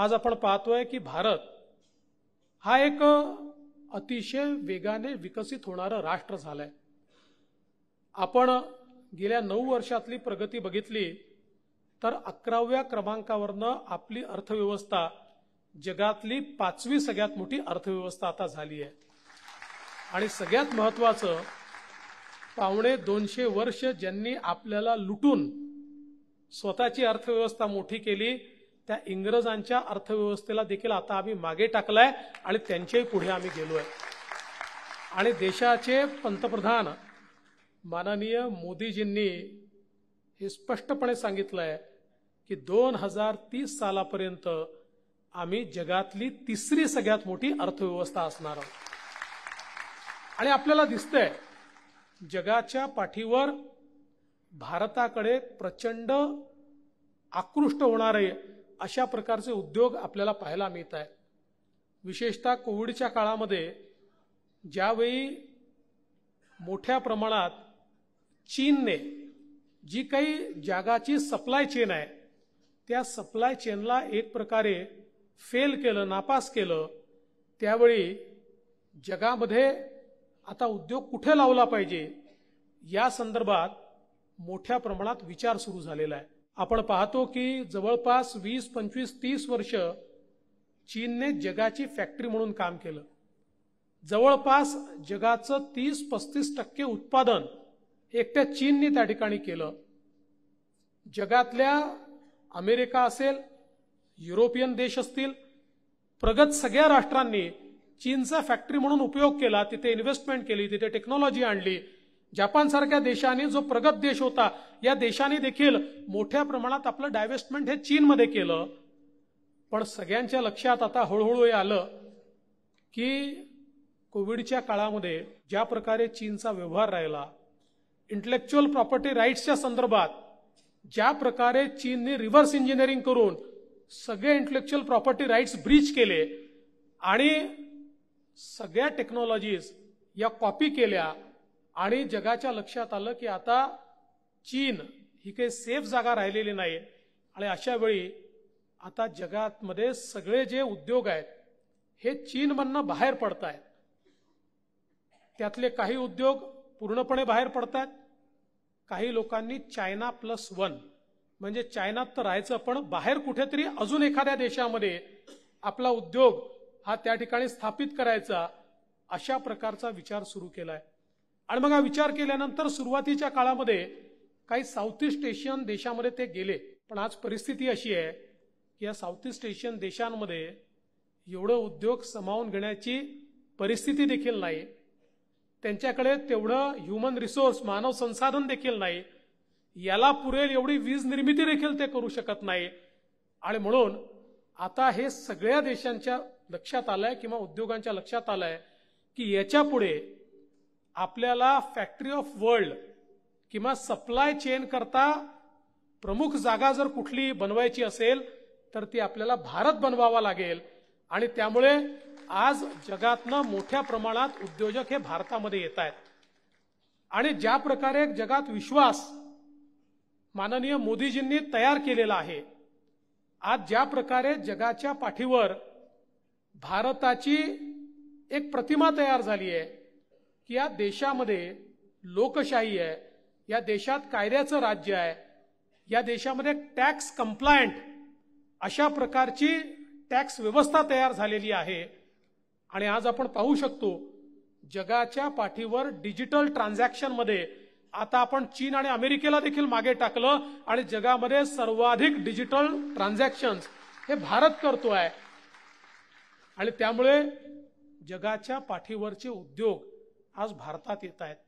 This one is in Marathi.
आज आपण पाहतोय की भारत हा एक अतिशय वेगाने विकसित होणारं राष्ट्र झालंय आपण गेल्या नऊ वर्षातली प्रगती बघितली तर अकराव्या क्रमांकावरनं आपली अर्थव्यवस्था जगातली पाचवी सगळ्यात मोठी अर्थव्यवस्था आता झाली आहे आणि सगळ्यात महत्वाचं पावणे दोनशे वर्ष ज्यांनी आपल्याला लुटून स्वतःची अर्थव्यवस्था मोठी केली त्या इंग्रजांच्या अर्थव्यवस्थेला देखील आता आम्ही मागे टाकलाय आणि त्यांच्याही पुढे आम्ही गेलोय आणि देशाचे पंतप्रधान माननीय मोदीजींनी हे स्पष्टपणे सांगितलंय की दोन हजार तीस सालापर्यंत आम्ही जगातली तिसरी सगळ्यात मोठी अर्थव्यवस्था असणार आहोत आणि आपल्याला दिसतंय जगाच्या पाठीवर भारताकडे प्रचंड आकृष्ट होणारे अशा प्रकारचे उद्योग आपल्याला पाहायला मिळत आहेत विशेषतः कोविडच्या काळामध्ये ज्यावेळी मोठ्या प्रमाणात चीनने जी काही जागाची सप्लाय चेन आहे त्या सप्लाय चेनला एक प्रकारे फेल केलं नापास केलं त्यावेळी जगामध्ये आता उद्योग कुठे लावला पाहिजे या संदर्भात मोठ्या प्रमाणात विचार सुरू झालेला आहे आपण पाहतो की जवळपास वीस पंचवीस तीस वर्ष चीनने जगाची फॅक्टरी म्हणून काम केलं जवळपास जगाचं तीस पस्तीस टक्के उत्पादन एकट्या चीनने त्या ठिकाणी केलं जगातल्या अमेरिका असेल युरोपियन देश असतील प्रगत सगळ्या राष्ट्रांनी चीनचा फॅक्टरी म्हणून उपयोग केला तिथे इन्व्हेस्टमेंट केली तिथे टेक्नॉलॉजी आणली जपानसारख्या देशाने जो प्रगत देश होता या देशाने देखील मोठ्या प्रमाणात आपलं डायव्हेस्टमेंट हे चीनमध्ये केलं पण सगळ्यांच्या लक्षात आता हळूहळू हे आलं की कोविडच्या काळामध्ये ज्या प्रकारे चीनचा व्यवहार राहिला इंटलेक्च्युअल प्रॉपर्टी राईट्सच्या संदर्भात ज्या प्रकारे चीनने रिव्हर्स इंजिनिअरिंग करून सगळे इंटलेक्च्युअल प्रॉपर्टी राईट्स ब्रीच केले आणि सगळ्या टेक्नॉलॉजीज या कॉपी केल्या आणि जगाच्या लक्षात आलं की आता चीन ही काही सेफ जागा राहिलेली नाही आणि अशा वेळी आता जगातमध्ये सगळे जे उद्योग आहेत हे चीनमधनं बाहेर पडत आहेत त्यातले काही उद्योग पूर्णपणे बाहेर पडत आहेत काही लोकांनी चायना प्लस वन म्हणजे चायनात तर राहायचं पण बाहेर कुठेतरी अजून एखाद्या देशामध्ये आपला उद्योग हा त्या ठिकाणी स्थापित करायचा अशा प्रकारचा विचार सुरू केलाय आणि मग हा विचार केल्यानंतर सुरुवातीच्या काळामध्ये काही साऊथ ईस्ट एशियन देशामध्ये ते गेले पण आज परिस्थिती अशी आहे की या साऊथ ईस्ट एशियन देशांमध्ये एवढं उद्योग समावून घेण्याची परिस्थिती देखील नाही त्यांच्याकडे तेवढं ह्युमन रिसोर्स मानव संसाधन देखील नाही याला पुरेल एवढी वीज निर्मिती देखील ते करू शकत नाही आणि म्हणून आता हे सगळ्या देशांच्या लक्षात आलंय किंवा उद्योगांच्या लक्षात आलंय की याच्या पुढे आपल्याला फॅक्टरी ऑफ वर्ल्ड किंवा सप्लाय चेन करता प्रमुख जागा जर कुठली बनवायची असेल तर ती आपल्याला भारत बनवावा लागेल आणि त्यामुळे आज जगातनं मोठ्या प्रमाणात उद्योजक हे भारतामध्ये येत आहेत आणि ज्या प्रकारे जगात विश्वास माननीय मोदीजींनी तयार केलेला आहे आज ज्या प्रकारे जगाच्या पाठीवर भारताची एक प्रतिमा तयार झाली आहे या देशामध्ये लोकशाही आहे या देशात कायद्याचं राज्य आहे या देशामध्ये टॅक्स कंप्लायंट अशा प्रकारची टॅक्स व्यवस्था तयार झालेली आहे आणि आज आपण पाहू शकतो जगाच्या पाठीवर डिजिटल ट्रान्झॅक्शनमध्ये आता आपण चीन आणि अमेरिकेला देखील मागे टाकलं आणि जगामध्ये सर्वाधिक डिजिटल ट्रान्झॅक्शन्स हे भारत करतो आहे आणि त्यामुळे जगाच्या पाठीवरचे उद्योग आज भारतात येत आहेत